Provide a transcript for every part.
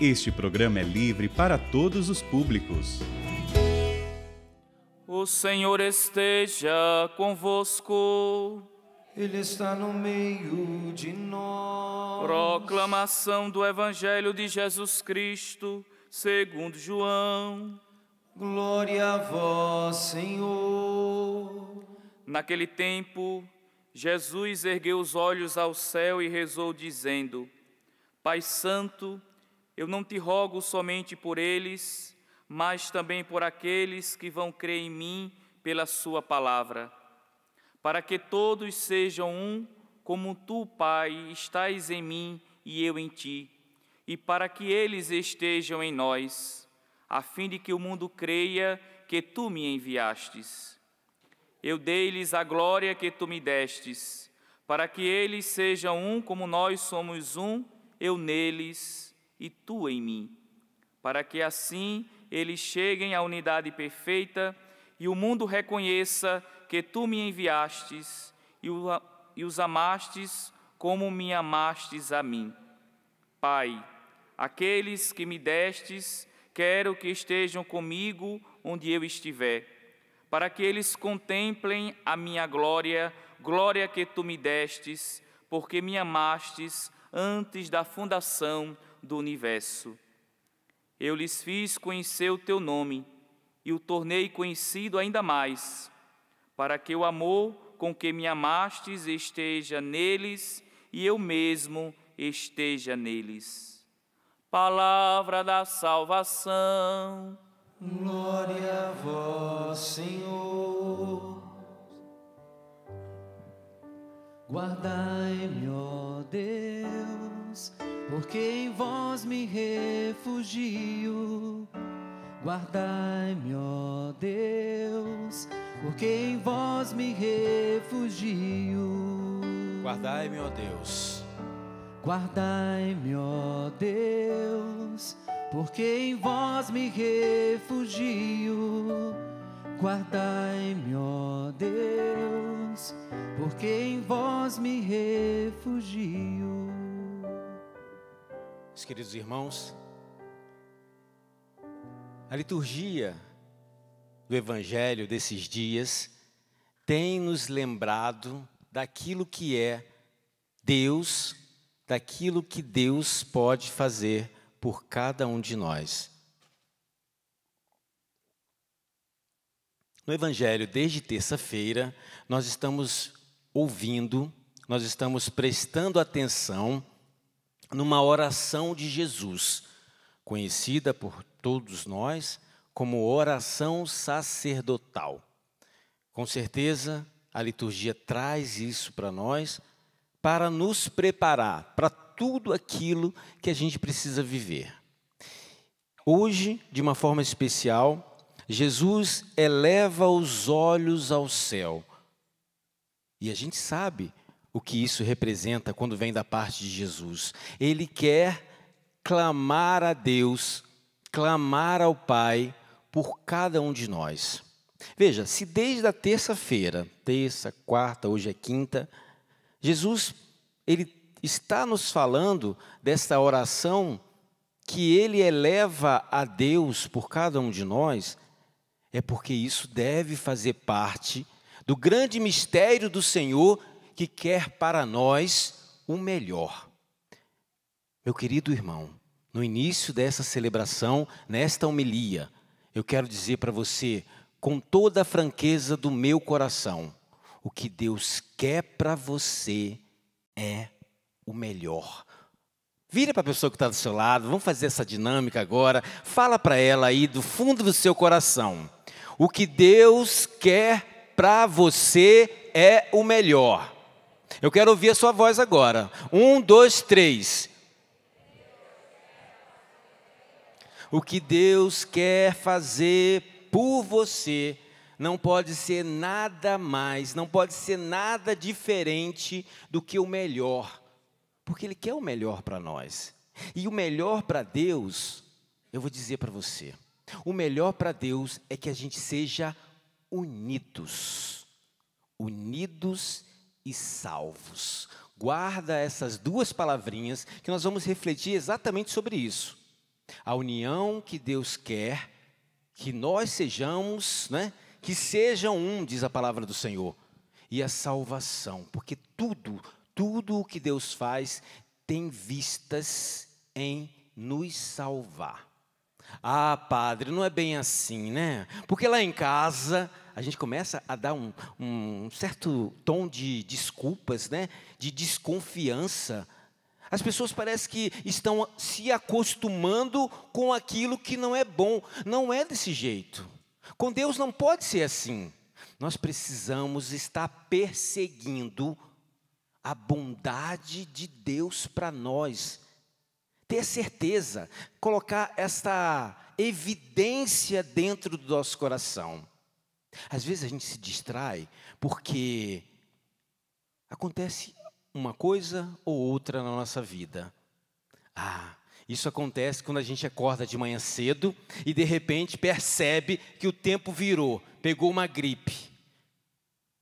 Este programa é livre para todos os públicos. O Senhor esteja convosco. Ele está no meio de nós. Proclamação do Evangelho de Jesus Cristo, segundo João. Glória a vós, Senhor. Naquele tempo, Jesus ergueu os olhos ao céu e rezou, dizendo: Pai Santo, eu não te rogo somente por eles, mas também por aqueles que vão crer em mim pela Sua palavra, para que todos sejam um, como tu, Pai, estás em mim e eu em ti, e para que eles estejam em nós, a fim de que o mundo creia que tu me enviastes. Eu dei-lhes a glória que tu me destes, para que eles sejam um como nós somos um, eu neles e tu em mim, para que assim eles cheguem à unidade perfeita e o mundo reconheça que tu me enviastes e os amastes como me amastes a mim. Pai, aqueles que me destes, quero que estejam comigo onde eu estiver, para que eles contemplem a minha glória, glória que tu me destes, porque me amastes antes da fundação do universo. Eu lhes fiz conhecer o teu nome e o tornei conhecido ainda mais, para que o amor com que me amastes esteja neles e eu mesmo esteja neles. Palavra da salvação. Glória a vós, Senhor. Guardai-me, ó Deus porque em vós me refugio. Guardai-me, ó Deus, porque em vós me refugio. Guardai-me, ó Deus. Guardai-me, ó Deus, porque em vós me refugio. Guardai-me, ó Deus, porque em vós me refugio meus queridos irmãos, a liturgia do Evangelho desses dias tem nos lembrado daquilo que é Deus, daquilo que Deus pode fazer por cada um de nós. No Evangelho, desde terça-feira, nós estamos ouvindo, nós estamos prestando atenção numa oração de Jesus, conhecida por todos nós como oração sacerdotal. Com certeza, a liturgia traz isso para nós para nos preparar para tudo aquilo que a gente precisa viver. Hoje, de uma forma especial, Jesus eleva os olhos ao céu. E a gente sabe o que isso representa quando vem da parte de Jesus. Ele quer clamar a Deus, clamar ao Pai por cada um de nós. Veja, se desde a terça-feira, terça, quarta, hoje é quinta, Jesus ele está nos falando desta oração que ele eleva a Deus por cada um de nós, é porque isso deve fazer parte do grande mistério do Senhor que quer para nós o melhor. Meu querido irmão, no início dessa celebração, nesta homilia, eu quero dizer para você, com toda a franqueza do meu coração, o que Deus quer para você é o melhor. Vira para a pessoa que está do seu lado, vamos fazer essa dinâmica agora. Fala para ela aí do fundo do seu coração. O que Deus quer para você é o melhor. Eu quero ouvir a sua voz agora. Um, dois, três. O que Deus quer fazer por você não pode ser nada mais, não pode ser nada diferente do que o melhor, porque Ele quer o melhor para nós. E o melhor para Deus, eu vou dizer para você: o melhor para Deus é que a gente seja unidos, unidos e salvos. Guarda essas duas palavrinhas que nós vamos refletir exatamente sobre isso. A união que Deus quer que nós sejamos, né? Que sejam um, diz a palavra do Senhor. E a salvação, porque tudo, tudo o que Deus faz tem vistas em nos salvar. Ah, padre, não é bem assim, né? Porque lá em casa a gente começa a dar um, um certo tom de desculpas, né? De desconfiança. As pessoas parecem que estão se acostumando com aquilo que não é bom. Não é desse jeito. Com Deus não pode ser assim. Nós precisamos estar perseguindo a bondade de Deus para nós ter certeza, colocar esta evidência dentro do nosso coração. Às vezes a gente se distrai porque acontece uma coisa ou outra na nossa vida. Ah, isso acontece quando a gente acorda de manhã cedo e de repente percebe que o tempo virou, pegou uma gripe.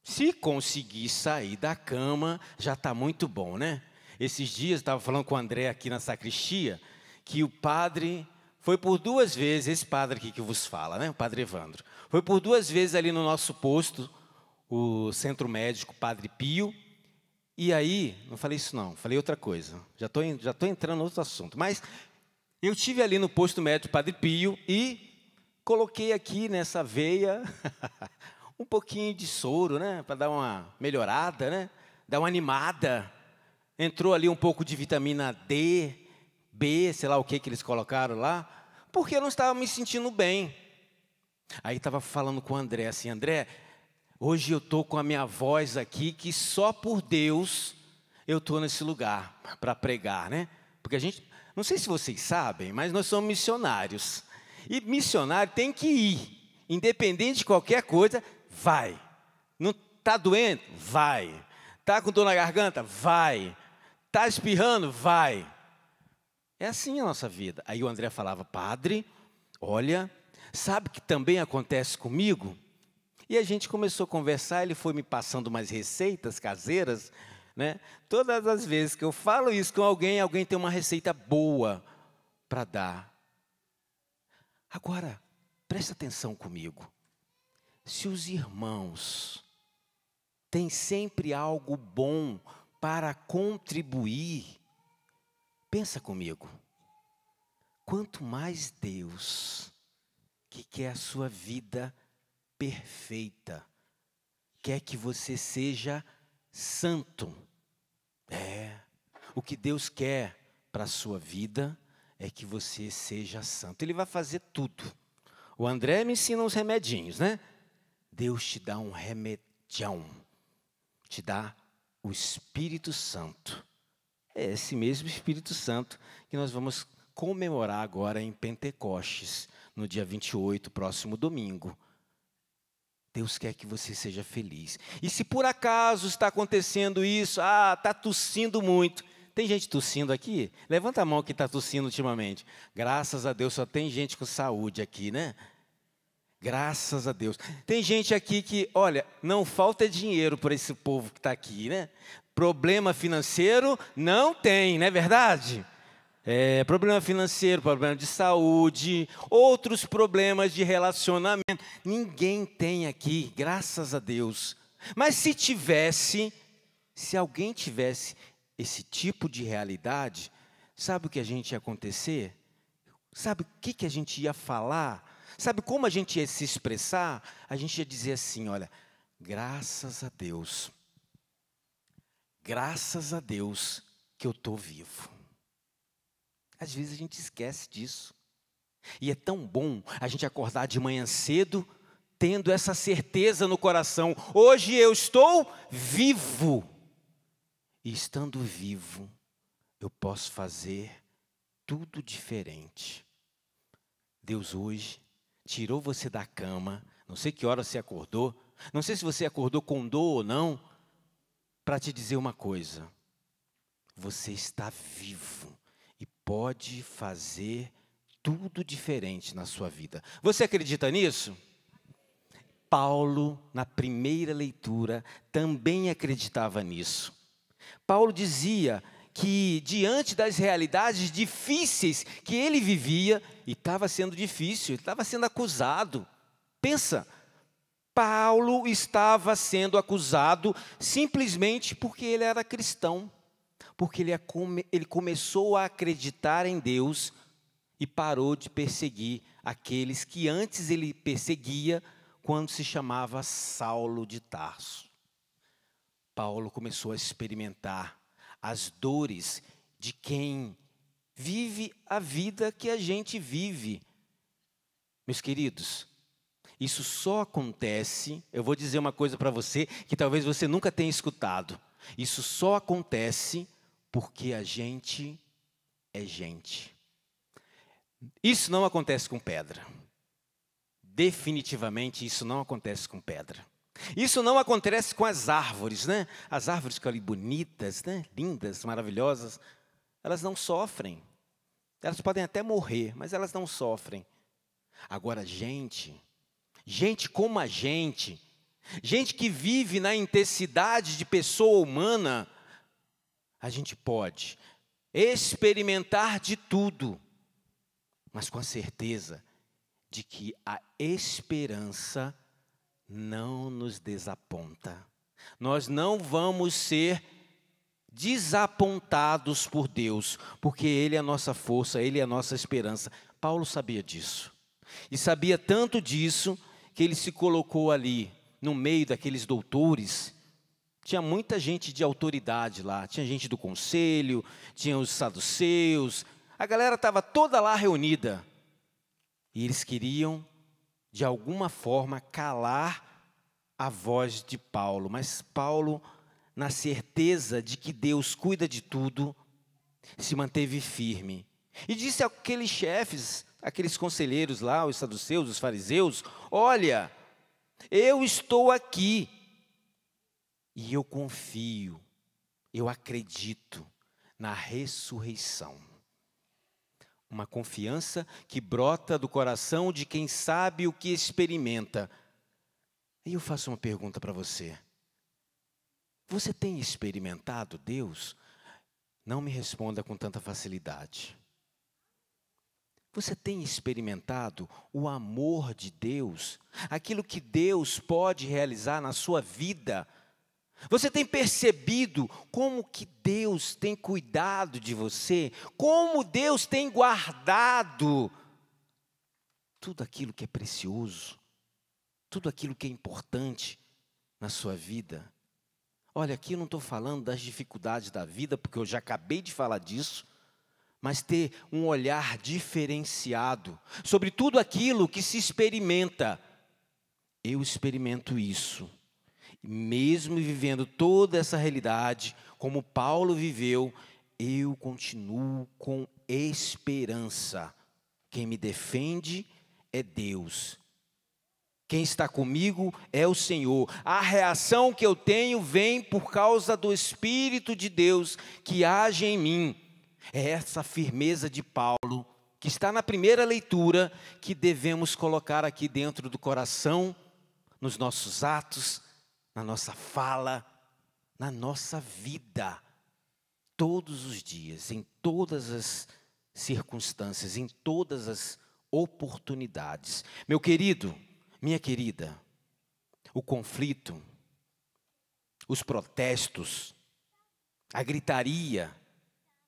Se conseguir sair da cama, já está muito bom, né? Esses dias estava falando com o André aqui na sacristia que o padre foi por duas vezes, esse padre aqui que vos fala, né, o padre Evandro, foi por duas vezes ali no nosso posto, o centro médico Padre Pio, e aí, não falei isso não, falei outra coisa, já estou já tô entrando em outro assunto, mas eu tive ali no posto médico Padre Pio e coloquei aqui nessa veia um pouquinho de soro, né, para dar uma melhorada, né, dar uma animada, Entrou ali um pouco de vitamina D, B, sei lá o que que eles colocaram lá, porque eu não estava me sentindo bem. Aí estava falando com o André assim: André, hoje eu estou com a minha voz aqui, que só por Deus eu estou nesse lugar para pregar, né? Porque a gente, não sei se vocês sabem, mas nós somos missionários. E missionário tem que ir, independente de qualquer coisa, vai. Não está doente? Vai. Está com dor na garganta? Vai. Está espirrando? Vai. É assim a nossa vida. Aí o André falava, padre, olha, sabe que também acontece comigo? E a gente começou a conversar, ele foi me passando umas receitas caseiras, né? Todas as vezes que eu falo isso com alguém, alguém tem uma receita boa para dar. Agora, presta atenção comigo. Se os irmãos têm sempre algo bom para contribuir. Pensa comigo. Quanto mais Deus, que quer a sua vida perfeita, quer que você seja santo. É. O que Deus quer para a sua vida é que você seja santo. Ele vai fazer tudo. O André me ensina uns remedinhos, né? Deus te dá um remedião, te dá o Espírito Santo. É esse mesmo Espírito Santo que nós vamos comemorar agora em Pentecostes, no dia 28, próximo domingo. Deus quer que você seja feliz. E se por acaso está acontecendo isso, ah, está tossindo muito. Tem gente tossindo aqui? Levanta a mão que está tossindo ultimamente. Graças a Deus só tem gente com saúde aqui, né? Graças a Deus. Tem gente aqui que, olha, não falta dinheiro para esse povo que está aqui, né? Problema financeiro não tem, não é verdade? É, problema financeiro, problema de saúde, outros problemas de relacionamento. Ninguém tem aqui, graças a Deus. Mas se tivesse, se alguém tivesse esse tipo de realidade, sabe o que a gente ia acontecer? Sabe o que, que a gente ia falar? Sabe como a gente ia se expressar? A gente ia dizer assim: olha, graças a Deus, graças a Deus que eu estou vivo. Às vezes a gente esquece disso. E é tão bom a gente acordar de manhã cedo tendo essa certeza no coração: hoje eu estou vivo. E estando vivo, eu posso fazer tudo diferente. Deus hoje tirou você da cama, não sei que hora você acordou, não sei se você acordou com dor ou não, para te dizer uma coisa: você está vivo e pode fazer tudo diferente na sua vida. Você acredita nisso? Paulo, na primeira leitura, também acreditava nisso. Paulo dizia: que, diante das realidades difíceis que ele vivia, e estava sendo difícil, estava sendo acusado. Pensa, Paulo estava sendo acusado simplesmente porque ele era cristão, porque ele, é ele começou a acreditar em Deus e parou de perseguir aqueles que antes ele perseguia quando se chamava Saulo de Tarso. Paulo começou a experimentar as dores de quem vive a vida que a gente vive. Meus queridos, isso só acontece, eu vou dizer uma coisa para você que talvez você nunca tenha escutado. Isso só acontece porque a gente é gente. Isso não acontece com pedra. Definitivamente isso não acontece com pedra. Isso não acontece com as árvores, né? As árvores que ali bonitas, né? Lindas, maravilhosas, elas não sofrem. Elas podem até morrer, mas elas não sofrem. Agora, gente, gente como a gente, gente que vive na intensidade de pessoa humana, a gente pode experimentar de tudo, mas com a certeza de que a esperança não nos desaponta. Nós não vamos ser desapontados por Deus, porque Ele é a nossa força, Ele é a nossa esperança. Paulo sabia disso. E sabia tanto disso que ele se colocou ali, no meio daqueles doutores. Tinha muita gente de autoridade lá, tinha gente do conselho, tinha os saduceus, a galera estava toda lá reunida. E eles queriam de alguma forma, calar a voz de Paulo. Mas Paulo, na certeza de que Deus cuida de tudo, se manteve firme. E disse àqueles chefes, aqueles conselheiros lá, os saduceus, os fariseus: Olha, eu estou aqui e eu confio, eu acredito na ressurreição. Uma confiança que brota do coração de quem sabe o que experimenta. E eu faço uma pergunta para você. Você tem experimentado Deus? Não me responda com tanta facilidade. Você tem experimentado o amor de Deus, aquilo que Deus pode realizar na sua vida? Você tem percebido como que Deus tem cuidado de você? Como Deus tem guardado tudo aquilo que é precioso, tudo aquilo que é importante na sua vida? Olha, aqui eu não estou falando das dificuldades da vida, porque eu já acabei de falar disso, mas ter um olhar diferenciado sobre tudo aquilo que se experimenta. Eu experimento isso mesmo vivendo toda essa realidade, como Paulo viveu, eu continuo com esperança. Quem me defende é Deus. Quem está comigo é o Senhor. A reação que eu tenho vem por causa do Espírito de Deus que age em mim. É essa firmeza de Paulo, que está na primeira leitura, que devemos colocar aqui dentro do coração, nos nossos atos, na nossa fala, na nossa vida, todos os dias, em todas as circunstâncias, em todas as oportunidades. Meu querido, minha querida, o conflito, os protestos, a gritaria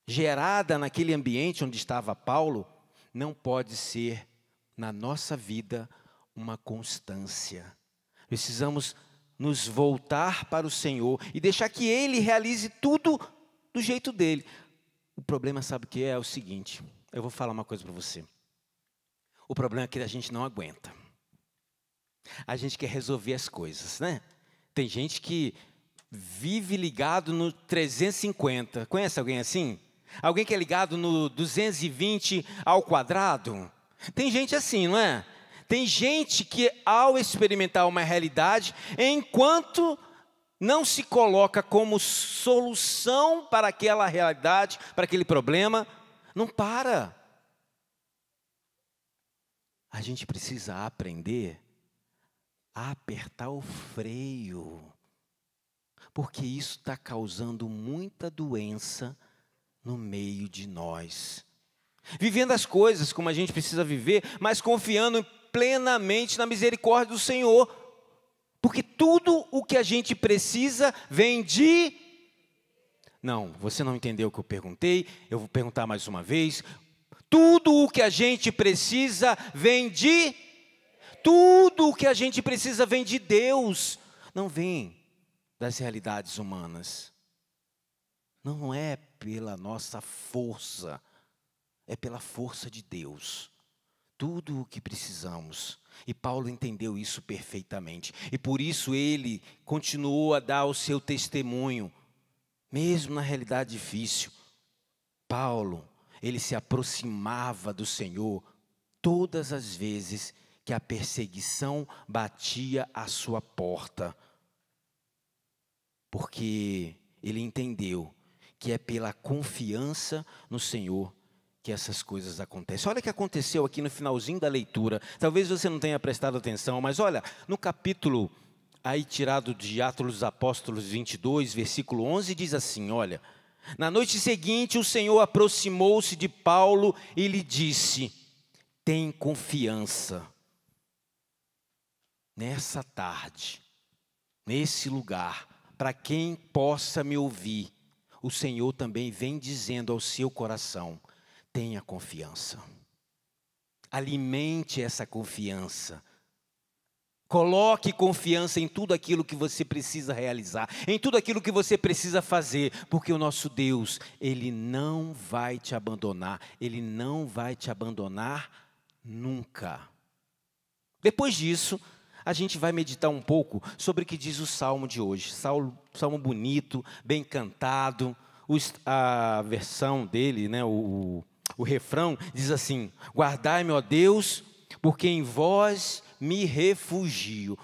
gerada naquele ambiente onde estava Paulo, não pode ser na nossa vida uma constância. Precisamos nos voltar para o Senhor e deixar que Ele realize tudo do jeito dele. O problema, sabe o que é? É o seguinte: eu vou falar uma coisa para você. O problema é que a gente não aguenta. A gente quer resolver as coisas, né? Tem gente que vive ligado no 350. Conhece alguém assim? Alguém que é ligado no 220 ao quadrado? Tem gente assim, não é? Tem gente que, ao experimentar uma realidade, enquanto não se coloca como solução para aquela realidade, para aquele problema, não para. A gente precisa aprender a apertar o freio, porque isso está causando muita doença no meio de nós. Vivendo as coisas como a gente precisa viver, mas confiando plenamente na misericórdia do Senhor, porque tudo o que a gente precisa vem de. Não, você não entendeu o que eu perguntei, eu vou perguntar mais uma vez. Tudo o que a gente precisa vem de. Tudo o que a gente precisa vem de Deus, não vem das realidades humanas. Não é pela nossa força, é pela força de Deus tudo o que precisamos. E Paulo entendeu isso perfeitamente. E por isso ele continuou a dar o seu testemunho, mesmo na realidade difícil. Paulo, ele se aproximava do Senhor todas as vezes que a perseguição batia à sua porta. Porque ele entendeu que é pela confiança no Senhor que essas coisas acontecem. Olha o que aconteceu aqui no finalzinho da leitura. Talvez você não tenha prestado atenção, mas olha, no capítulo aí tirado de Atos dos Apóstolos 22, versículo 11, diz assim, olha: Na noite seguinte o Senhor aproximou-se de Paulo e lhe disse: Tem confiança. Nessa tarde, nesse lugar, para quem possa me ouvir, o Senhor também vem dizendo ao seu coração: Tenha confiança. Alimente essa confiança. Coloque confiança em tudo aquilo que você precisa realizar, em tudo aquilo que você precisa fazer, porque o nosso Deus, Ele não vai te abandonar, Ele não vai te abandonar nunca. Depois disso, a gente vai meditar um pouco sobre o que diz o salmo de hoje. Salmo, salmo bonito, bem cantado, a versão dele, né, o, o refrão diz assim: Guardai-me, ó Deus, porque em vós me refugio.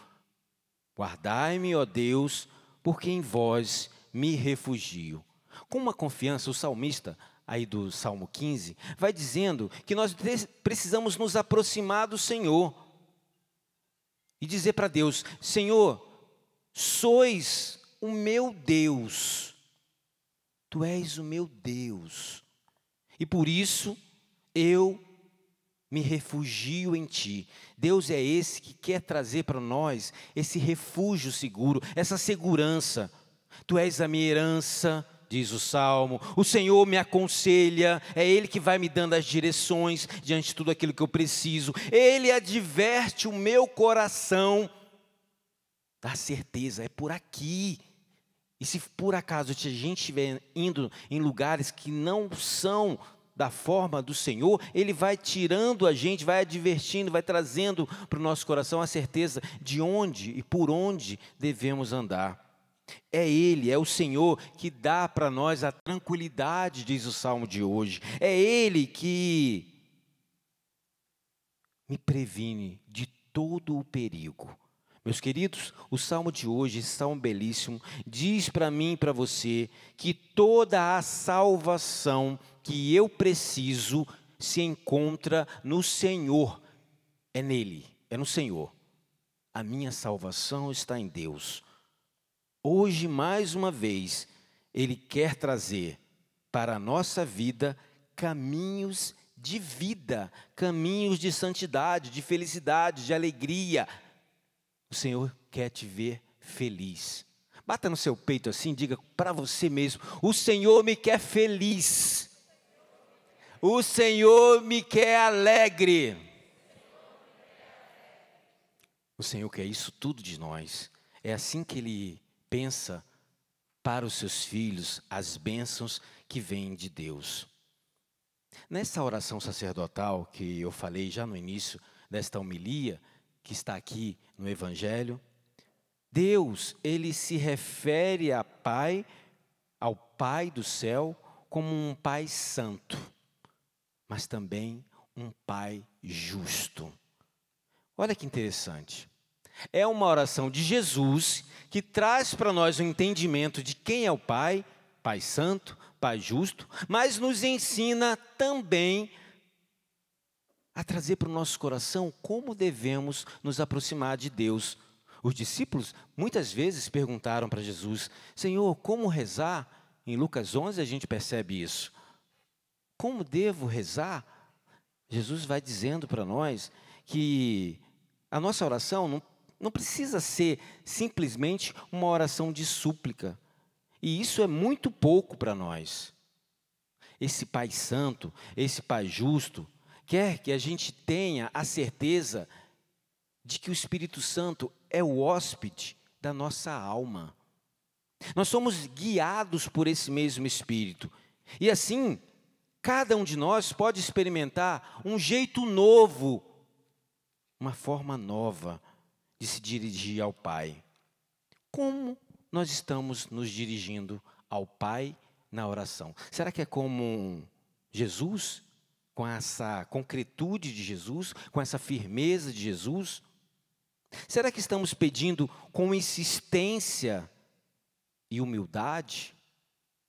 Guardai-me, ó Deus, porque em vós me refugio. Com uma confiança, o salmista, aí do Salmo 15, vai dizendo que nós precisamos nos aproximar do Senhor e dizer para Deus: Senhor, sois o meu Deus, tu és o meu Deus. E por isso eu me refugio em ti. Deus é esse que quer trazer para nós esse refúgio seguro, essa segurança. Tu és a minha herança, diz o salmo. O Senhor me aconselha, é Ele que vai me dando as direções diante de tudo aquilo que eu preciso. Ele adverte o meu coração. Dá certeza, é por aqui e se por acaso a gente estiver indo em lugares que não são da forma do Senhor, Ele vai tirando a gente, vai advertindo, vai trazendo para o nosso coração a certeza de onde e por onde devemos andar. É Ele, é o Senhor que dá para nós a tranquilidade, diz o salmo de hoje. É Ele que me previne de todo o perigo. Meus queridos, o salmo de hoje, esse salmo belíssimo, diz para mim e para você que toda a salvação que eu preciso se encontra no Senhor. É nele, é no Senhor. A minha salvação está em Deus. Hoje, mais uma vez, Ele quer trazer para a nossa vida caminhos de vida, caminhos de santidade, de felicidade, de alegria, o Senhor quer te ver feliz. Bata no seu peito assim, diga para você mesmo: O Senhor me quer feliz. O Senhor me quer alegre. O Senhor quer isso tudo de nós. É assim que Ele pensa para os seus filhos as bênçãos que vêm de Deus. Nessa oração sacerdotal que eu falei já no início desta homilia, que está aqui no Evangelho, Deus, ele se refere a Pai, ao Pai do céu, como um Pai santo, mas também um Pai justo. Olha que interessante. É uma oração de Jesus que traz para nós o um entendimento de quem é o Pai, Pai Santo, Pai Justo, mas nos ensina também a trazer para o nosso coração como devemos nos aproximar de Deus. Os discípulos muitas vezes perguntaram para Jesus: Senhor, como rezar? Em Lucas 11 a gente percebe isso. Como devo rezar? Jesus vai dizendo para nós que a nossa oração não, não precisa ser simplesmente uma oração de súplica. E isso é muito pouco para nós. Esse Pai Santo, esse Pai Justo, quer que a gente tenha a certeza de que o Espírito Santo é o hóspede da nossa alma. Nós somos guiados por esse mesmo Espírito. E assim, cada um de nós pode experimentar um jeito novo, uma forma nova de se dirigir ao Pai. Como nós estamos nos dirigindo ao Pai na oração? Será que é como Jesus com essa concretude de Jesus, com essa firmeza de Jesus? Será que estamos pedindo com insistência e humildade?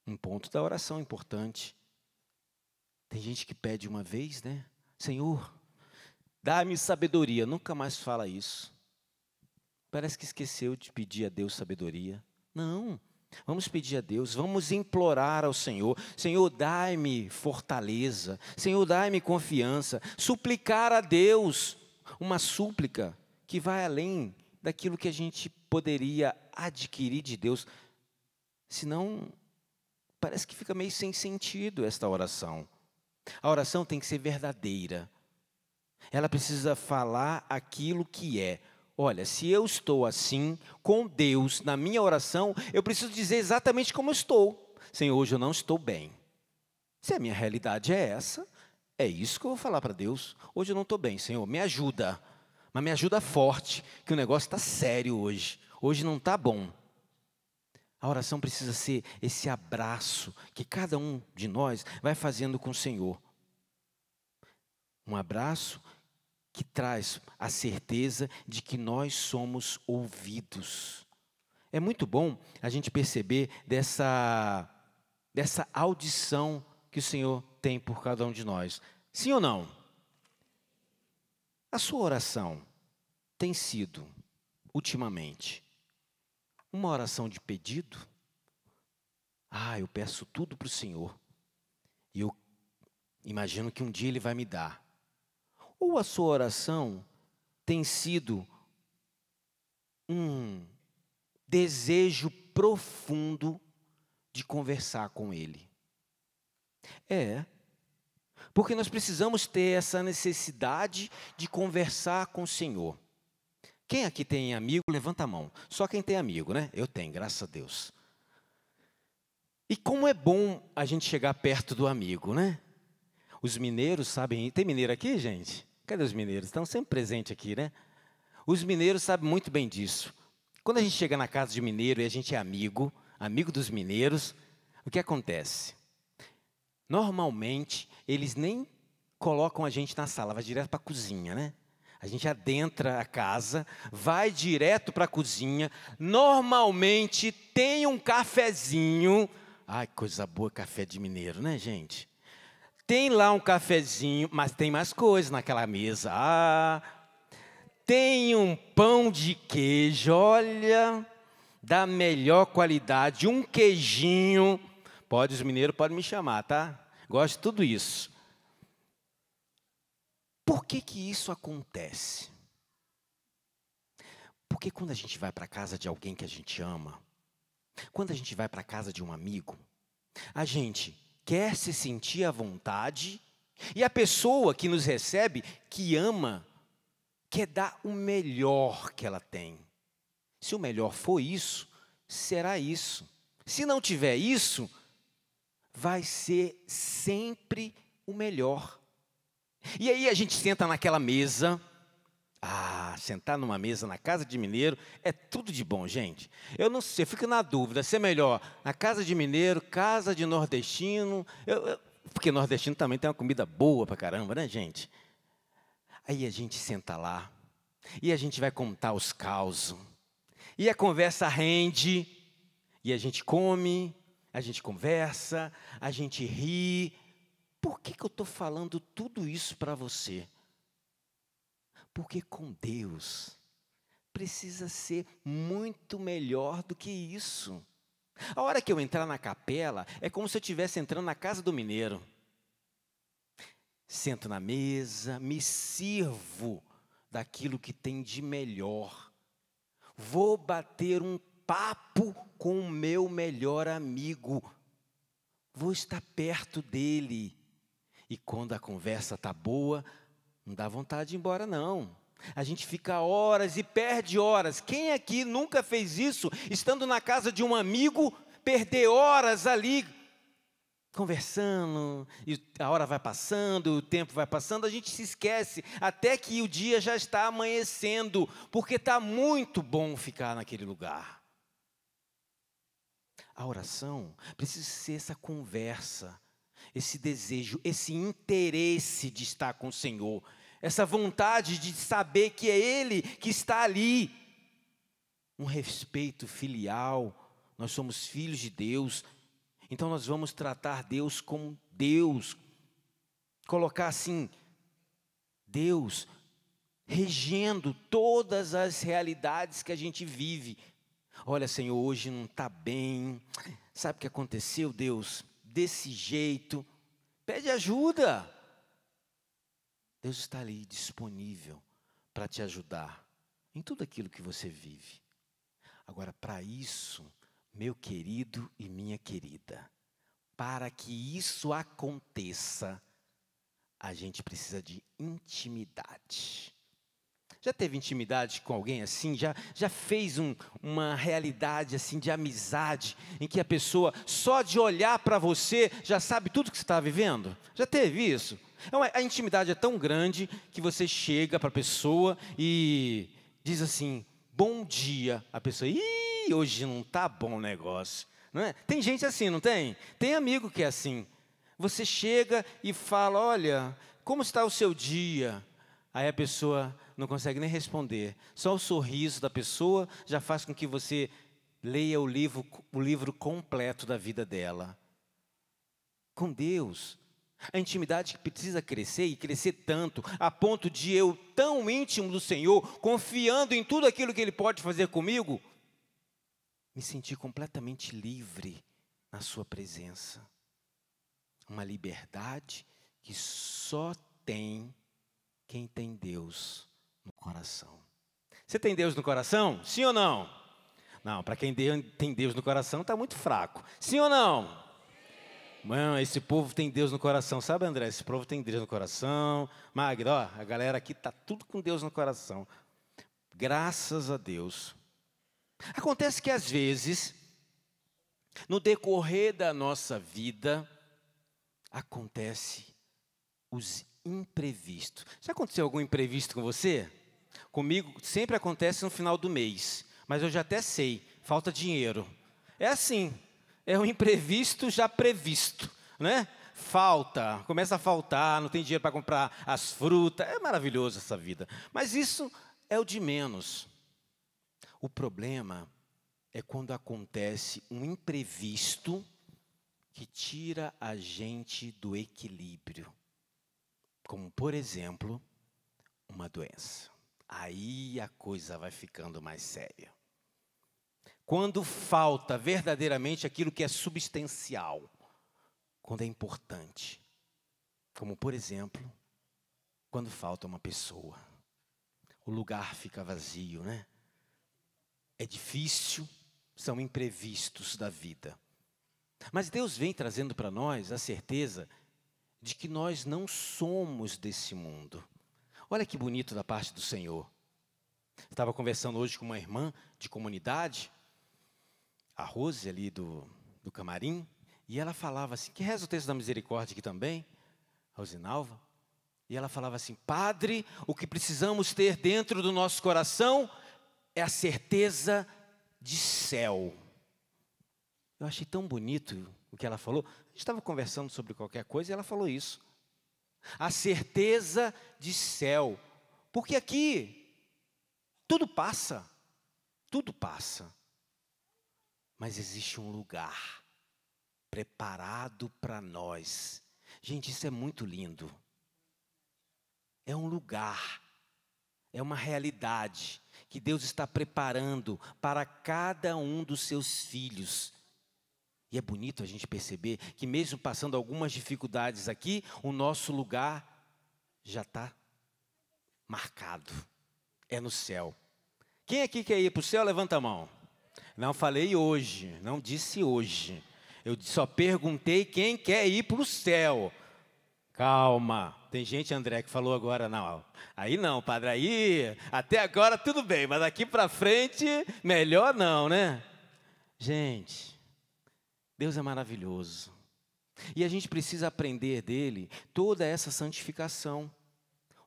Um ponto da oração importante. Tem gente que pede uma vez, né? Senhor, dá-me sabedoria. Nunca mais fala isso. Parece que esqueceu de pedir a Deus sabedoria. Não. Vamos pedir a Deus, vamos implorar ao Senhor. Senhor, dai-me fortaleza. Senhor, dai-me confiança. Suplicar a Deus uma súplica que vai além daquilo que a gente poderia adquirir de Deus. Senão, parece que fica meio sem sentido esta oração. A oração tem que ser verdadeira. Ela precisa falar aquilo que é. Olha, se eu estou assim com Deus na minha oração, eu preciso dizer exatamente como eu estou. Senhor, hoje eu não estou bem. Se a minha realidade é essa, é isso que eu vou falar para Deus. Hoje eu não estou bem, Senhor, me ajuda. Mas me ajuda forte, que o negócio está sério hoje. Hoje não está bom. A oração precisa ser esse abraço que cada um de nós vai fazendo com o Senhor. Um abraço que traz a certeza de que nós somos ouvidos. É muito bom a gente perceber dessa, dessa audição que o Senhor tem por cada um de nós. Sim ou não? A sua oração tem sido, ultimamente, uma oração de pedido? Ah, eu peço tudo para o Senhor. E eu imagino que um dia Ele vai me dar. Ou a sua oração tem sido um desejo profundo de conversar com Ele? É, porque nós precisamos ter essa necessidade de conversar com o Senhor. Quem aqui tem amigo, levanta a mão. Só quem tem amigo, né? Eu tenho, graças a Deus. E como é bom a gente chegar perto do amigo, né? Os mineiros sabem. Tem mineiro aqui, gente? Cadê os mineiros? Estão sempre presentes aqui, né? Os mineiros sabem muito bem disso. Quando a gente chega na casa de mineiro e a gente é amigo, amigo dos mineiros, o que acontece? Normalmente, eles nem colocam a gente na sala, vai direto para a cozinha, né? A gente adentra a casa, vai direto para a cozinha. Normalmente tem um cafezinho. Ai, coisa boa café de mineiro, né, gente? Tem lá um cafezinho, mas tem mais coisas naquela mesa. Ah, tem um pão de queijo, olha, da melhor qualidade, um queijinho. Pode, os mineiros podem me chamar, tá? Gosto de tudo isso. Por que, que isso acontece? Porque quando a gente vai para casa de alguém que a gente ama, quando a gente vai para casa de um amigo, a gente quer se sentir à vontade, e a pessoa que nos recebe, que ama, quer dar o melhor que ela tem. Se o melhor for isso, será isso. Se não tiver isso, vai ser sempre o melhor. E aí a gente senta naquela mesa, ah, sentar numa mesa na casa de mineiro é tudo de bom, gente. Eu não sei, eu fico na dúvida se é melhor na casa de mineiro, casa de nordestino. Eu, eu, porque nordestino também tem uma comida boa pra caramba, né, gente? Aí a gente senta lá e a gente vai contar os causos. E a conversa rende, e a gente come, a gente conversa, a gente ri. Por que, que eu estou falando tudo isso para você? Porque com Deus precisa ser muito melhor do que isso. A hora que eu entrar na capela é como se eu estivesse entrando na casa do mineiro. Sento na mesa, me sirvo daquilo que tem de melhor. Vou bater um papo com o meu melhor amigo. Vou estar perto dele. E quando a conversa está boa, não dá vontade de ir embora, não. A gente fica horas e perde horas. Quem aqui nunca fez isso, estando na casa de um amigo, perder horas ali conversando, e a hora vai passando, o tempo vai passando, a gente se esquece até que o dia já está amanhecendo, porque está muito bom ficar naquele lugar. A oração precisa ser essa conversa esse desejo, esse interesse de estar com o Senhor, essa vontade de saber que é Ele que está ali. Um respeito filial, nós somos filhos de Deus, então nós vamos tratar Deus como Deus, colocar assim, Deus regendo todas as realidades que a gente vive. Olha, Senhor, hoje não está bem. Sabe o que aconteceu, Deus? desse jeito, pede ajuda. Deus está ali disponível para te ajudar em tudo aquilo que você vive. Agora, para isso, meu querido e minha querida, para que isso aconteça, a gente precisa de intimidade. Já teve intimidade com alguém assim? Já, já fez um, uma realidade assim de amizade, em que a pessoa, só de olhar para você, já sabe tudo que você está vivendo? Já teve isso? Então, a intimidade é tão grande que você chega para a pessoa e diz assim: bom dia. A pessoa, ih, hoje não está bom o negócio. Não é? Tem gente assim, não tem? Tem amigo que é assim. Você chega e fala: olha, como está o seu dia? Aí a pessoa não consegue nem responder. Só o sorriso da pessoa já faz com que você leia o livro, o livro completo da vida dela. Com Deus, a intimidade que precisa crescer e crescer tanto, a ponto de eu, tão íntimo do Senhor, confiando em tudo aquilo que Ele pode fazer comigo, me sentir completamente livre na Sua presença. Uma liberdade que só tem quem tem Deus no coração. Você tem Deus no coração? Sim ou não? Não, para quem tem Deus no coração está muito fraco. Sim ou não? Mano, esse povo tem Deus no coração. Sabe, André? Esse povo tem Deus no coração. Magno, ó, a galera aqui está tudo com Deus no coração. Graças a Deus. Acontece que às vezes, no decorrer da nossa vida, acontece os imprevisto. Já aconteceu algum imprevisto com você? Comigo sempre acontece no final do mês, mas eu já até sei, falta dinheiro. É assim, é um imprevisto já previsto, né? Falta, começa a faltar, não tem dinheiro para comprar as frutas. É maravilhoso essa vida. Mas isso é o de menos. O problema é quando acontece um imprevisto que tira a gente do equilíbrio como por exemplo, uma doença. Aí a coisa vai ficando mais séria. Quando falta verdadeiramente aquilo que é substancial, quando é importante, como por exemplo, quando falta uma pessoa, o lugar fica vazio, né? É difícil, são imprevistos da vida. Mas Deus vem trazendo para nós a certeza de que nós não somos desse mundo. Olha que bonito da parte do Senhor. estava conversando hoje com uma irmã de comunidade, a Rose ali do, do camarim, e ela falava assim, que reza o texto da misericórdia aqui também, Rosinalva, e ela falava assim, Padre, o que precisamos ter dentro do nosso coração é a certeza de céu. Eu achei tão bonito o que ela falou. A gente estava conversando sobre qualquer coisa e ela falou isso. A certeza de céu. Porque aqui tudo passa. Tudo passa. Mas existe um lugar preparado para nós. Gente, isso é muito lindo. É um lugar, é uma realidade que Deus está preparando para cada um dos seus filhos e é bonito a gente perceber que, mesmo passando algumas dificuldades aqui, o nosso lugar já está marcado. É no céu. Quem aqui quer ir para o céu, levanta a mão. Não falei hoje, não disse hoje. Eu só perguntei quem quer ir para o céu. Calma. Tem gente, André, que falou agora, não. Aí não, padre, aí até agora tudo bem, mas daqui para frente, melhor não, né? Gente, Deus é maravilhoso. E a gente precisa aprender dele toda essa santificação.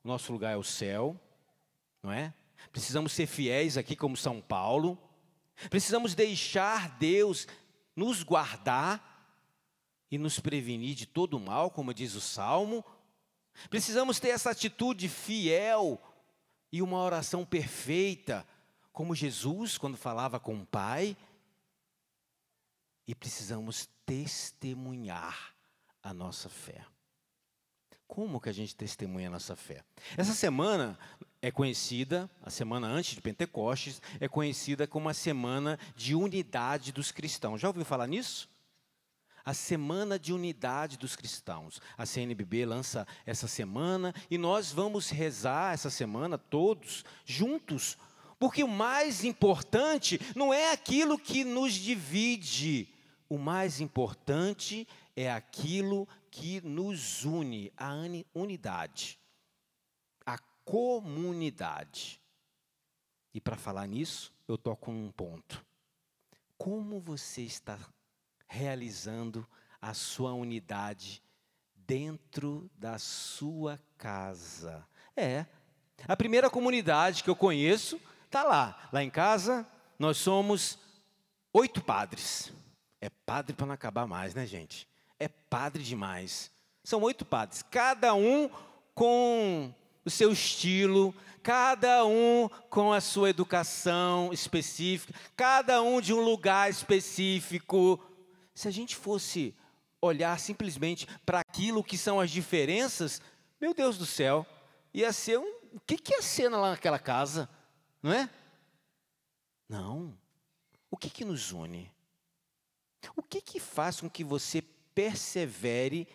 O nosso lugar é o céu, não é? Precisamos ser fiéis aqui como São Paulo. Precisamos deixar Deus nos guardar e nos prevenir de todo o mal, como diz o Salmo. Precisamos ter essa atitude fiel e uma oração perfeita, como Jesus quando falava com o Pai e precisamos testemunhar a nossa fé. Como que a gente testemunha a nossa fé? Essa semana é conhecida, a semana antes de Pentecostes, é conhecida como a semana de unidade dos cristãos. Já ouviu falar nisso? A Semana de Unidade dos Cristãos. A CNBB lança essa semana e nós vamos rezar essa semana todos juntos porque o mais importante não é aquilo que nos divide, o mais importante é aquilo que nos une, a unidade, a comunidade. E para falar nisso, eu toco um ponto. Como você está realizando a sua unidade dentro da sua casa? É, a primeira comunidade que eu conheço Está lá. Lá em casa, nós somos oito padres. É padre para não acabar mais, né, gente? É padre demais. São oito padres, cada um com o seu estilo, cada um com a sua educação específica, cada um de um lugar específico. Se a gente fosse olhar simplesmente para aquilo que são as diferenças, meu Deus do céu, ia ser um. O que, que ia ser naquela casa? não é? Não. O que, que nos une? O que, que faz com que você persevere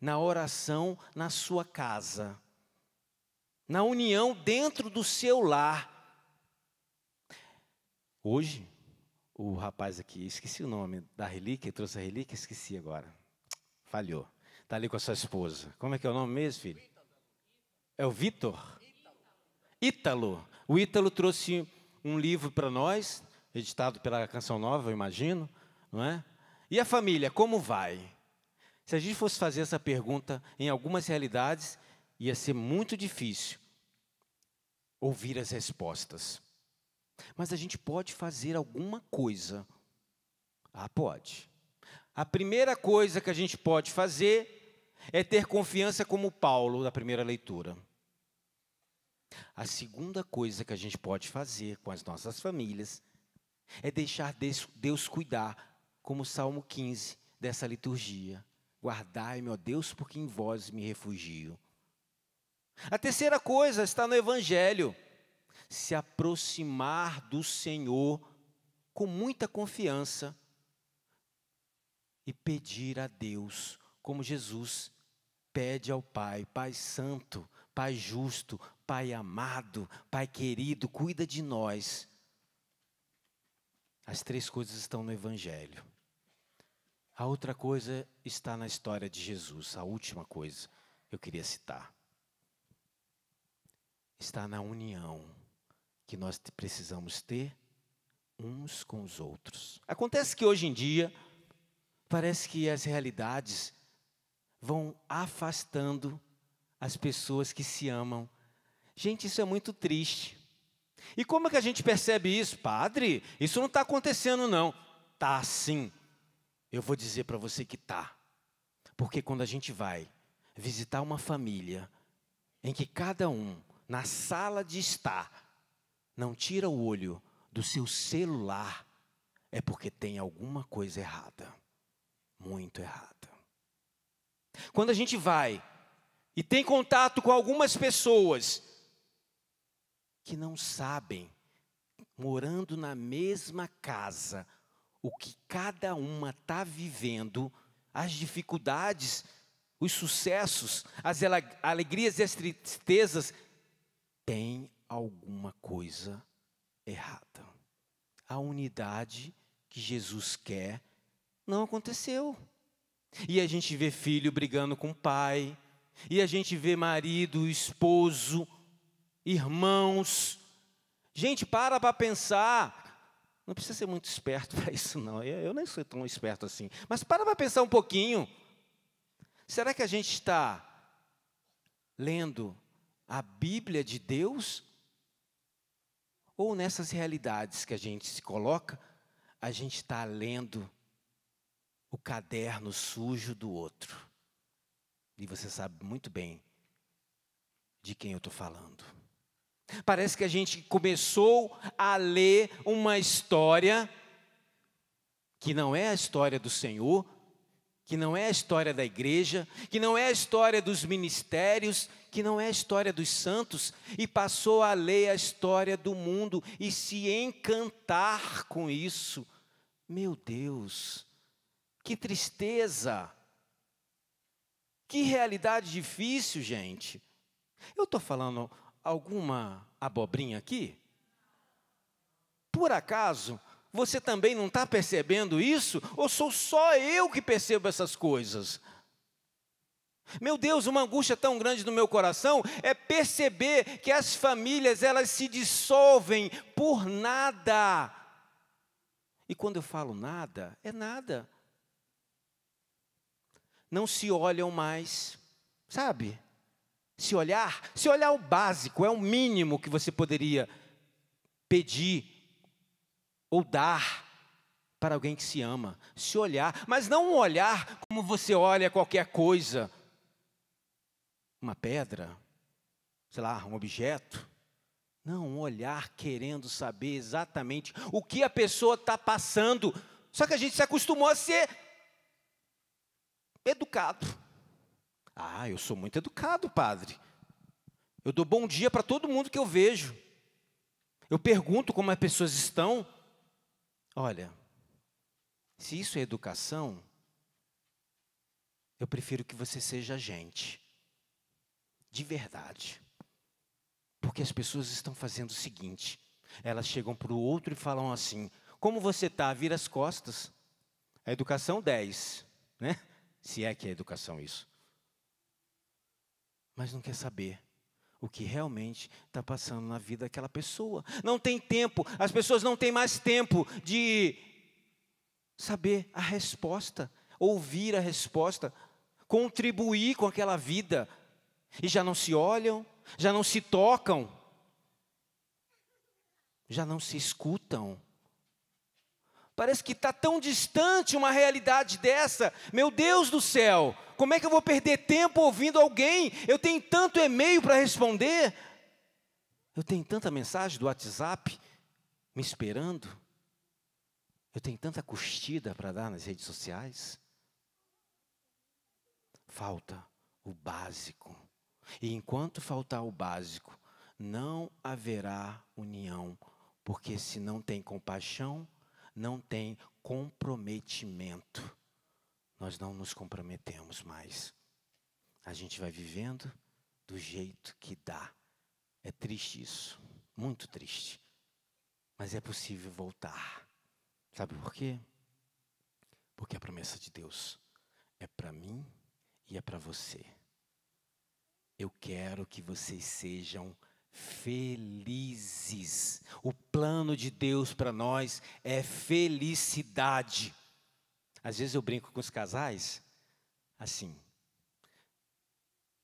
na oração na sua casa, na união dentro do seu lar? Hoje, o rapaz aqui, esqueci o nome da relíquia, trouxe a relíquia, esqueci agora. Falhou. Está ali com a sua esposa. Como é que é o nome mesmo, filho? É o Vitor. Ítalo. O Ítalo trouxe um livro para nós, editado pela Canção Nova, eu imagino, não é? E a família, como vai? Se a gente fosse fazer essa pergunta em algumas realidades, ia ser muito difícil ouvir as respostas. Mas a gente pode fazer alguma coisa. Ah, pode. A primeira coisa que a gente pode fazer é ter confiança como Paulo da primeira leitura. A segunda coisa que a gente pode fazer com as nossas famílias é deixar Deus cuidar, como o Salmo 15, dessa liturgia. Guardai-me, ó Deus, porque em vós me refugio. A terceira coisa está no Evangelho. Se aproximar do Senhor com muita confiança e pedir a Deus, como Jesus pede ao Pai: Pai Santo, Pai justo, Pai amado, Pai querido, cuida de nós. As três coisas estão no Evangelho. A outra coisa está na história de Jesus, a última coisa eu queria citar. Está na união que nós precisamos ter uns com os outros. Acontece que hoje em dia, parece que as realidades vão afastando as pessoas que se amam. Gente, isso é muito triste. E como é que a gente percebe isso? Padre, isso não está acontecendo, não. Tá sim. Eu vou dizer para você que tá. Porque quando a gente vai visitar uma família em que cada um, na sala de estar, não tira o olho do seu celular, é porque tem alguma coisa errada. Muito errada. Quando a gente vai e tem contato com algumas pessoas que não sabem, morando na mesma casa, o que cada uma está vivendo, as dificuldades, os sucessos, as alegrias e as tristezas, tem alguma coisa errada. A unidade que Jesus quer não aconteceu. E a gente vê filho brigando com o pai, e a gente vê marido, esposo, irmãos. Gente, para para pensar. Não precisa ser muito esperto para isso, não. Eu nem sou tão esperto assim. Mas para para pensar um pouquinho. Será que a gente está lendo a Bíblia de Deus? Ou nessas realidades que a gente se coloca, a gente está lendo o caderno sujo do outro? E você sabe muito bem de quem eu estou falando. Parece que a gente começou a ler uma história que não é a história do Senhor, que não é a história da igreja, que não é a história dos ministérios, que não é a história dos santos, e passou a ler a história do mundo e se encantar com isso. Meu Deus, que tristeza! Que realidade difícil, gente. Eu estou falando alguma abobrinha aqui? Por acaso, você também não está percebendo isso? Ou sou só eu que percebo essas coisas? Meu Deus, uma angústia tão grande no meu coração é perceber que as famílias elas se dissolvem por nada. E quando eu falo nada, é nada não se olham mais, sabe? Se olhar, se olhar o básico, é o mínimo que você poderia pedir ou dar para alguém que se ama. Se olhar, mas não olhar como você olha qualquer coisa. Uma pedra, sei lá, um objeto. Não, olhar querendo saber exatamente o que a pessoa está passando. Só que a gente se acostumou a ser educado. Ah, eu sou muito educado, padre. Eu dou bom dia para todo mundo que eu vejo. Eu pergunto como as pessoas estão. Olha, se isso é educação, eu prefiro que você seja gente. De verdade. Porque as pessoas estão fazendo o seguinte: elas chegam para o outro e falam assim: Como você está? Vira as costas. A educação 10, né? se é que é educação isso. Mas não quer saber o que realmente está passando na vida daquela pessoa. Não tem tempo, as pessoas não têm mais tempo de saber a resposta, ouvir a resposta, contribuir com aquela vida. E já não se olham, já não se tocam, já não se escutam. Parece que está tão distante uma realidade dessa. Meu Deus do céu, como é que eu vou perder tempo ouvindo alguém? Eu tenho tanto e-mail para responder. Eu tenho tanta mensagem do WhatsApp me esperando. Eu tenho tanta curtida para dar nas redes sociais. Falta o básico. E enquanto faltar o básico, não haverá união, porque se não tem compaixão, não tem comprometimento. Nós não nos comprometemos mais. A gente vai vivendo do jeito que dá. É triste isso, muito triste. Mas é possível voltar. Sabe por quê? Porque a promessa de Deus é para mim e é para você. Eu quero que vocês sejam felizes. O plano de Deus para nós é felicidade. Às vezes eu brinco com os casais assim.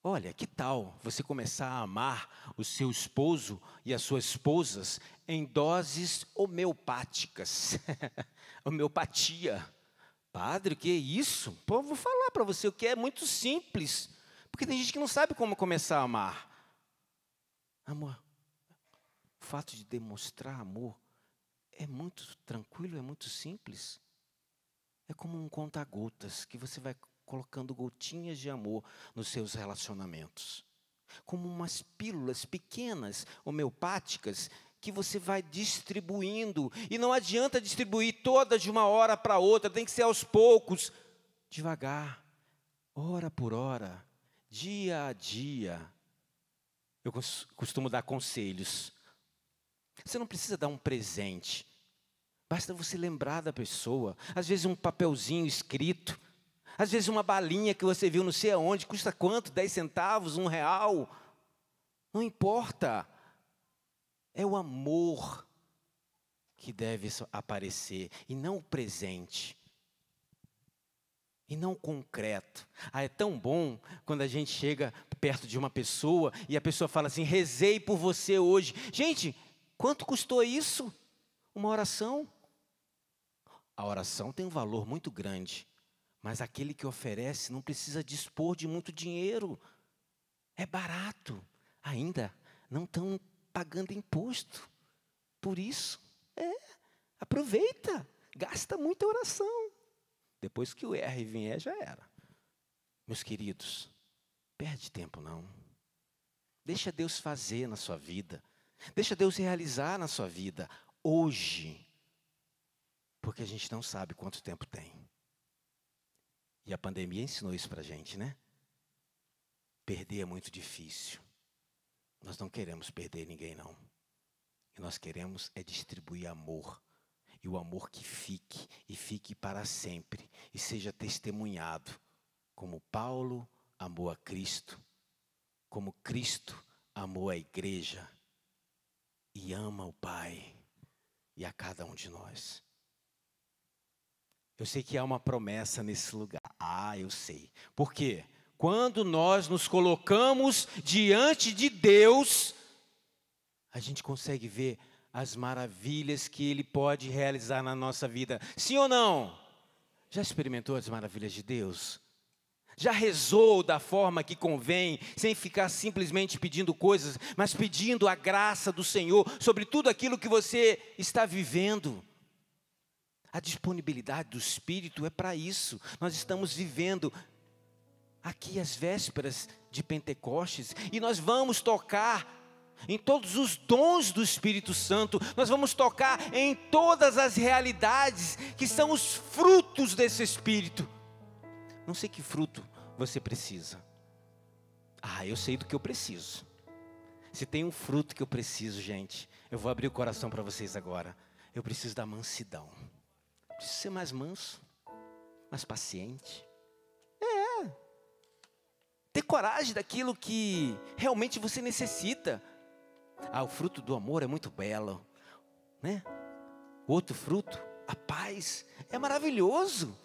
Olha, que tal você começar a amar o seu esposo e as suas esposas em doses homeopáticas? Homeopatia. Padre, que é isso? Pô, vou falar para você o que é muito simples. Porque tem gente que não sabe como começar a amar. Amor. O fato de demonstrar amor é muito tranquilo, é muito simples. É como um conta-gotas que você vai colocando gotinhas de amor nos seus relacionamentos. Como umas pílulas pequenas, homeopáticas, que você vai distribuindo. E não adianta distribuir todas de uma hora para outra, tem que ser aos poucos, devagar, hora por hora, dia a dia. Eu costumo dar conselhos. Você não precisa dar um presente. Basta você lembrar da pessoa. Às vezes um papelzinho escrito. Às vezes uma balinha que você viu não sei aonde. Custa quanto? Dez centavos? Um real? Não importa. É o amor que deve aparecer. E não o presente e não concreto. Ah, é tão bom quando a gente chega perto de uma pessoa e a pessoa fala assim: rezei por você hoje. Gente, quanto custou isso? Uma oração? A oração tem um valor muito grande, mas aquele que oferece não precisa dispor de muito dinheiro. É barato. Ainda não estão pagando imposto. Por isso, é, aproveita, gasta muita oração. Depois que o R vier, já era. Meus queridos, perde tempo não. Deixa Deus fazer na sua vida. Deixa Deus realizar na sua vida hoje. Porque a gente não sabe quanto tempo tem. E a pandemia ensinou isso para a gente, né? Perder é muito difícil. Nós não queremos perder ninguém, não. E nós queremos é distribuir amor e o amor que fique e fique para sempre e seja testemunhado como Paulo amou a Cristo, como Cristo amou a igreja e ama o Pai e a cada um de nós. Eu sei que há uma promessa nesse lugar. Ah, eu sei. Por quê? Quando nós nos colocamos diante de Deus, a gente consegue ver as maravilhas que Ele pode realizar na nossa vida. Sim ou não? Já experimentou as maravilhas de Deus? Já rezou da forma que convém, sem ficar simplesmente pedindo coisas, mas pedindo a graça do Senhor sobre tudo aquilo que você está vivendo. A disponibilidade do Espírito é para isso. Nós estamos vivendo aqui as vésperas de Pentecostes e nós vamos tocar em todos os dons do Espírito Santo, nós vamos tocar em todas as realidades que são os frutos desse Espírito. Não sei que fruto você precisa. Ah, eu sei do que eu preciso. Se tem um fruto que eu preciso, gente, eu vou abrir o coração para vocês agora. Eu preciso da mansidão. preciso ser mais manso, mais paciente. É. Ter coragem daquilo que realmente você necessita ah, o fruto do amor é muito belo, né? O outro fruto, a paz, é maravilhoso.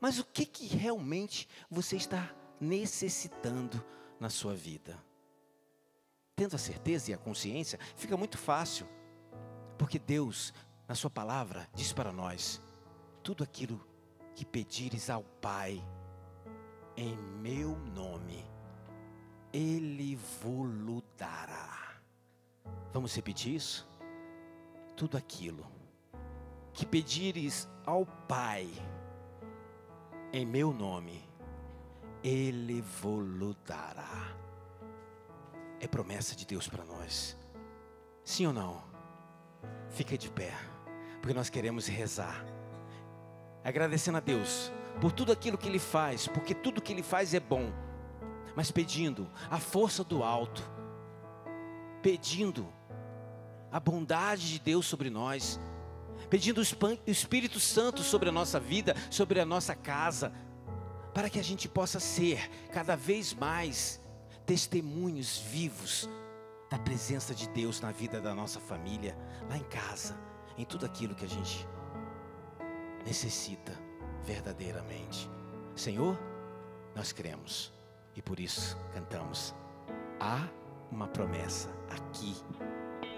Mas o que que realmente você está necessitando na sua vida? Tendo a certeza e a consciência, fica muito fácil. Porque Deus, na sua palavra, diz para nós: tudo aquilo que pedires ao Pai em meu nome, Ele vos dará. Vamos repetir isso? Tudo aquilo que pedires ao Pai em meu nome, Ele vos dará. É promessa de Deus para nós. Sim ou não? Fica de pé, porque nós queremos rezar, agradecendo a Deus por tudo aquilo que Ele faz, porque tudo que Ele faz é bom, mas pedindo a força do alto, pedindo a bondade de Deus sobre nós, pedindo o Espírito Santo sobre a nossa vida, sobre a nossa casa, para que a gente possa ser cada vez mais testemunhos vivos da presença de Deus na vida da nossa família, lá em casa, em tudo aquilo que a gente necessita verdadeiramente. Senhor, nós cremos e por isso cantamos. Há uma promessa aqui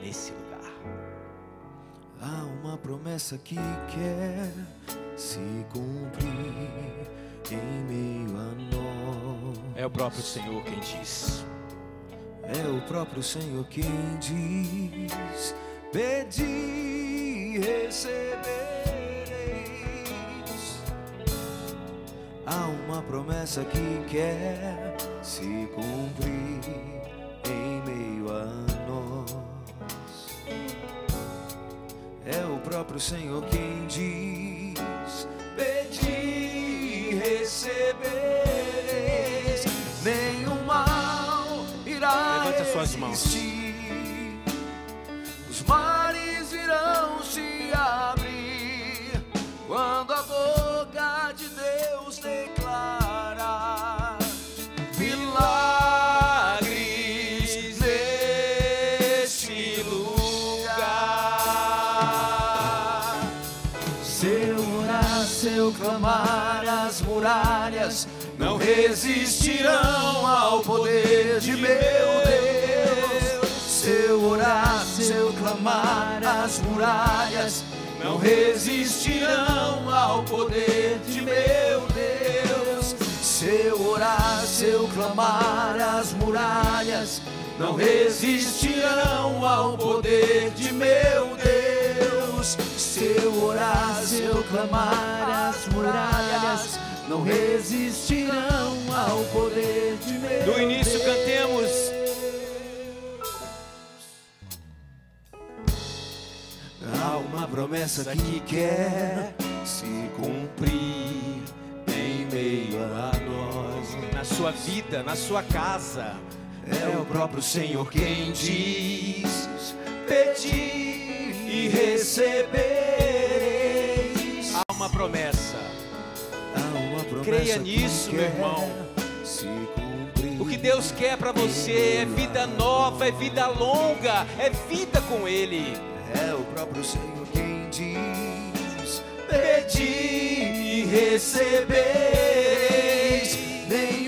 nesse lugar. Há uma promessa que quer se cumprir em meio a nós. É o próprio Senhor quem diz. É o próprio Senhor quem diz: Pedi, recebereis. Há uma promessa que quer se cumprir em meio a nós. É o próprio Senhor quem diz: Pedi, recebereis, nenhum mal irá Levanta Os mares irão se abrir quando a boca de Deus declarar. resistirão ao poder de meu Deus. Se eu orar, se eu clamar, as muralhas não resistirão ao poder de meu Deus. Se eu orar, se eu clamar, as muralhas não resistirão ao poder de meu Deus. Se eu orar, se eu clamar, as muralhas não resistirão ao poder de Deus. Do início cantemos. Há uma promessa que quer se cumprir em meio a nós. Na sua vida, na sua casa. É o próprio Senhor quem diz: pedir e recebereis. Há uma promessa Creia nisso, meu irmão. O que Deus quer para você é vida nova, é vida longa, é vida com Ele. É o próprio Senhor quem diz: Pedi e recebeis, nem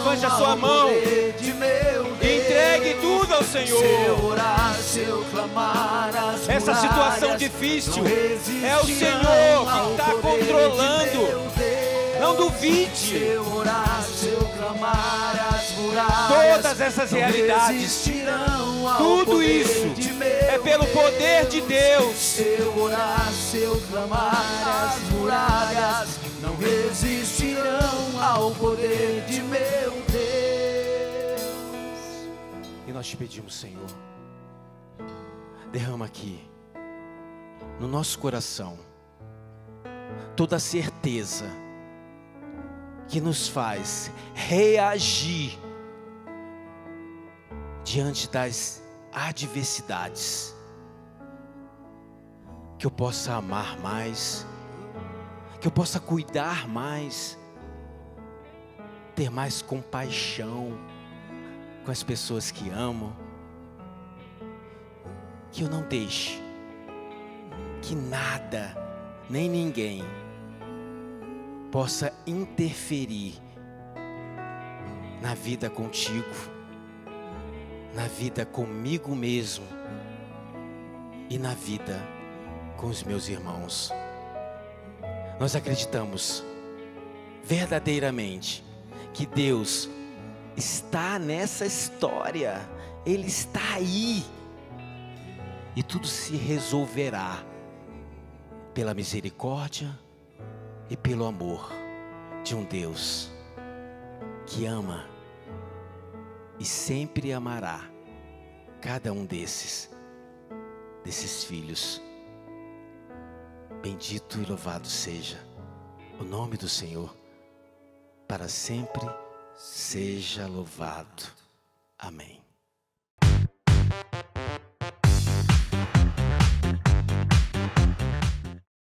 levante a sua mão. Entregue tudo ao Senhor. Essa situação difícil é o Senhor que está controlando. Não duvide. Todas essas realidades, tudo isso é pelo poder de Deus. orar, clamar, as muralhas não resistirão ao poder de meu Deus. E nós te pedimos, Senhor, derrama aqui no nosso coração toda a certeza que nos faz reagir diante das adversidades, que eu possa amar mais que eu possa cuidar mais, ter mais compaixão com as pessoas que amo, que eu não deixe que nada, nem ninguém, possa interferir na vida contigo, na vida comigo mesmo e na vida com os meus irmãos nós acreditamos verdadeiramente que Deus está nessa história, Ele está aí, e tudo se resolverá pela misericórdia e pelo amor de um Deus que ama e sempre amará cada um desses, desses filhos. Bendito e louvado seja o nome do Senhor, para sempre seja louvado. Amém.